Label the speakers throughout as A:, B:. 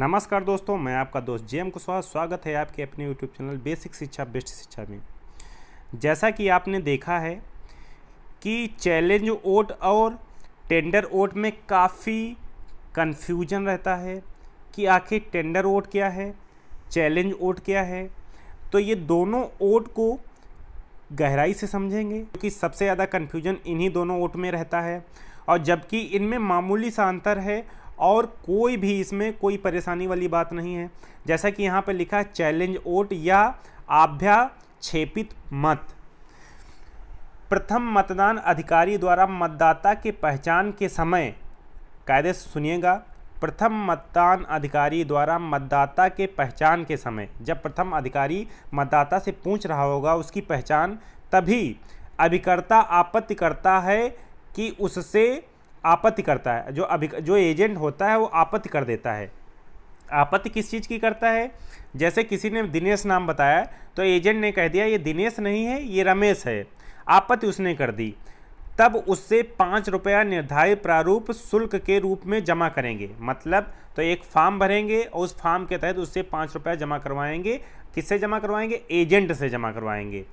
A: नमस्कार दोस्तों मैं आपका दोस्त एम कुशवाहा स्वागत है आपके अपने YouTube channel basic Shiksha best Shiksha में जैसा कि आपने देखा है कि चैलेंज ओट और टेंडर ओट में काफ़ी कन्फ्यूजन रहता है कि आखिर टेंडर ओट क्या है चैलेंज ओट क्या है तो ये दोनों ओट को गहराई से समझेंगे क्योंकि सबसे ज़्यादा कन्फ्यूजन इन्हीं दोनों ओट में रहता है और जबकि इनमें मामूली सा अंतर है और कोई भी इसमें कोई परेशानी वाली बात नहीं है जैसा कि यहाँ पर लिखा है चैलेंज ओट या आभ्याक्षेपित मत प्रथम मतदान अधिकारी द्वारा मतदाता के पहचान के समय कायदे से सुनिएगा प्रथम मतदान अधिकारी द्वारा मतदाता के पहचान के समय जब प्रथम अधिकारी मतदाता से पूछ रहा होगा उसकी पहचान तभी अभिकर्ता आपत्ति करता है कि उससे आपत्ति करता है जो अभी जो एजेंट होता है वो आपत्ति कर देता है आपत्ति किस चीज़ की करता है जैसे किसी ने दिनेश नाम बताया तो एजेंट ने कह दिया ये दिनेश नहीं है ये रमेश है आपत्ति उसने कर दी तब उससे पाँच रुपया निर्धारित प्रारूप शुल्क के रूप में जमा करेंगे मतलब तो एक फार्म भरेंगे और उस फार्म के तहत उससे पाँच रुपया जमा करवाएंगे किससे जमा करवाएंगे एजेंट से जमा करवाएंगे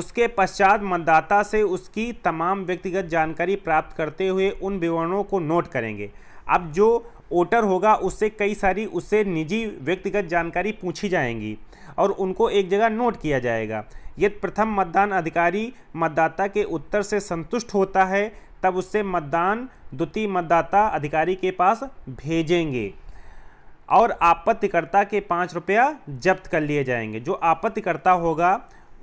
A: उसके पश्चात मतदाता से उसकी तमाम व्यक्तिगत जानकारी प्राप्त करते हुए उन विवरणों को नोट करेंगे अब जो वोटर होगा उससे कई सारी उससे निजी व्यक्तिगत जानकारी पूछी जाएंगी और उनको एक जगह नोट किया जाएगा यदि प्रथम मतदान अधिकारी मतदाता के उत्तर से संतुष्ट होता है तब उससे मतदान द्वितीय मतदाता अधिकारी के पास भेजेंगे और आपत्तिकर्ता के पाँच रुपया जब्त कर लिए जाएंगे जो आपत्तिकर्ता होगा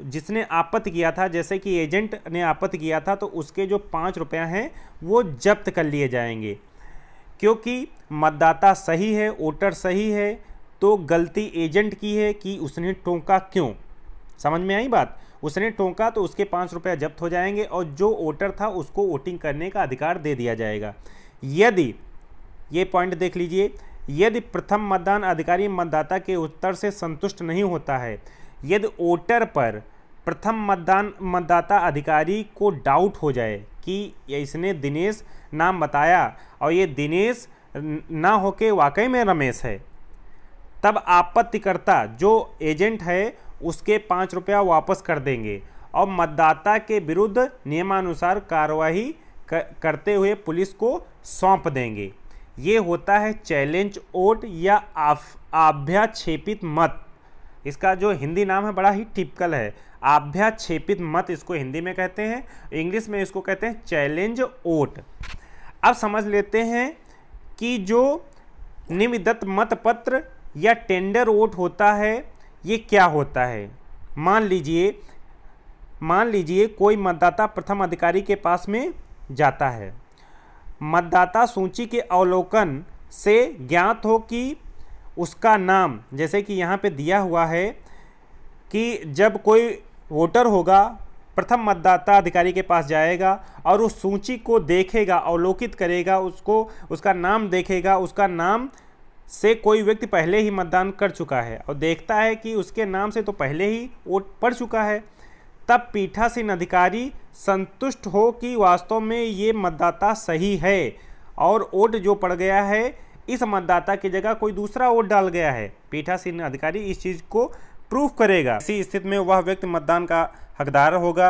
A: जिसने आपत्त किया था जैसे कि एजेंट ने आपत्त किया था तो उसके जो पाँच रुपया हैं वो जब्त कर लिए जाएंगे क्योंकि मतदाता सही है वोटर सही है तो गलती एजेंट की है कि उसने टोंका क्यों समझ में आई बात उसने टोंका तो उसके पाँच रुपया जब्त हो जाएंगे और जो वोटर था उसको वोटिंग करने का अधिकार दे दिया जाएगा यदि ये पॉइंट देख लीजिए यदि प्रथम मतदान अधिकारी मतदाता के उत्तर से संतुष्ट नहीं होता है यदि वोटर पर प्रथम मतदान मतदाता अधिकारी को डाउट हो जाए कि इसने दिनेश नाम बताया और ये दिनेश ना होके वाकई में रमेश है तब आपत्तिकर्ता जो एजेंट है उसके पाँच रुपया वापस कर देंगे और मतदाता के विरुद्ध नियमानुसार कार्रवाई करते हुए पुलिस को सौंप देंगे ये होता है चैलेंज ओट या आभ्याक्षेपित मत इसका जो हिंदी नाम है बड़ा ही टिपिकल है आभ्याक्षेपित मत इसको हिंदी में कहते हैं इंग्लिश में इसको कहते हैं चैलेंज ओट अब समझ लेते हैं कि जो निविदत्त मतपत्र या टेंडर ओट होता है ये क्या होता है मान लीजिए मान लीजिए कोई मतदाता प्रथम अधिकारी के पास में जाता है मतदाता सूची के अवलोकन से ज्ञात हो कि उसका नाम जैसे कि यहाँ पे दिया हुआ है कि जब कोई वोटर होगा प्रथम मतदाता अधिकारी के पास जाएगा और उस सूची को देखेगा अवलोकित करेगा उसको उसका नाम देखेगा उसका नाम से कोई व्यक्ति पहले ही मतदान कर चुका है और देखता है कि उसके नाम से तो पहले ही वोट पड़ चुका है तब पीठासीन अधिकारी संतुष्ट हो कि वास्तव में ये मतदाता सही है और वोट जो पड़ गया है इस मतदाता की जगह कोई दूसरा वोट डाल गया है पीठासीन अधिकारी इस चीज़ को प्रूफ करेगा इसी स्थिति में वह व्यक्ति मतदान का हकदार होगा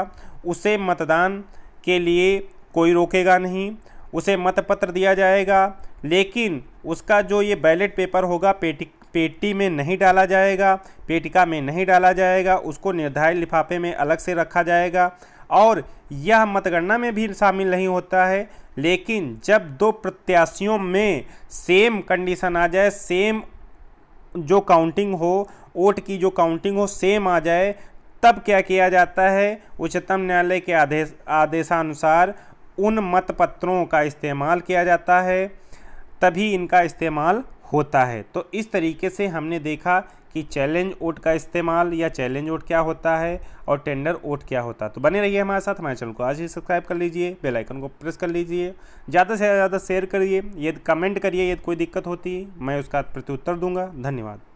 A: उसे मतदान के लिए कोई रोकेगा नहीं उसे मतपत्र दिया जाएगा लेकिन उसका जो ये बैलेट पेपर होगा पेटी पेटी में नहीं डाला जाएगा पेटिका में नहीं डाला जाएगा उसको निर्धारित लिफाफे में अलग से रखा जाएगा और यह मतगणना में भी शामिल नहीं होता है लेकिन जब दो प्रत्याशियों में सेम कंडीशन आ जाए सेम जो काउंटिंग हो वोट की जो काउंटिंग हो सेम आ जाए तब क्या किया जाता है उच्चतम न्यायालय के आदेश आदेशानुसार उन मतपत्रों का इस्तेमाल किया जाता है तभी इनका इस्तेमाल होता है तो इस तरीके से हमने देखा कि चैलेंज वोट का इस्तेमाल या चैलेंज वोट क्या होता है और टेंडर वोट क्या होता है तो बने रहिए हमारे साथ हमारे चैनल को आज ही सब्सक्राइब कर लीजिए बेल आइकन को प्रेस कर लीजिए ज़्यादा से ज़्यादा शेयर करिए यदि कमेंट करिए यदि कोई दिक्कत होती है मैं उसका प्रत्युत्तर दूंगा धन्यवाद